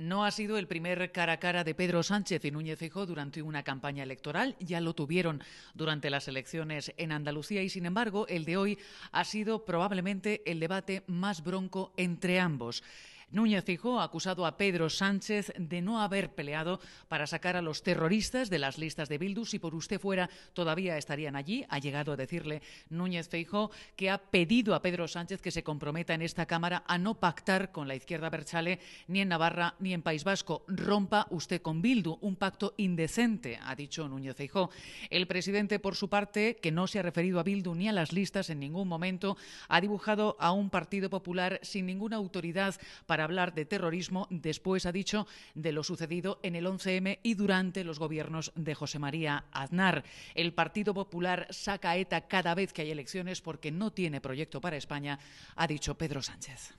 No ha sido el primer cara a cara de Pedro Sánchez y Núñez Fijo durante una campaña electoral, ya lo tuvieron durante las elecciones en Andalucía y sin embargo el de hoy ha sido probablemente el debate más bronco entre ambos. Núñez Feijó ha acusado a Pedro Sánchez de no haber peleado para sacar a los terroristas de las listas de Bildu. Si por usted fuera, todavía estarían allí. Ha llegado a decirle Núñez Feijó... que ha pedido a Pedro Sánchez que se comprometa en esta Cámara a no pactar con la izquierda Berchale ni en Navarra ni en País Vasco. Rompa usted con Bildu, un pacto indecente, ha dicho Núñez Feijó... El presidente, por su parte, que no se ha referido a Bildu ni a las listas en ningún momento, ha dibujado a un Partido Popular sin ninguna autoridad para para hablar de terrorismo después, ha dicho, de lo sucedido en el 11M y durante los gobiernos de José María Aznar. El Partido Popular saca ETA cada vez que hay elecciones porque no tiene proyecto para España, ha dicho Pedro Sánchez.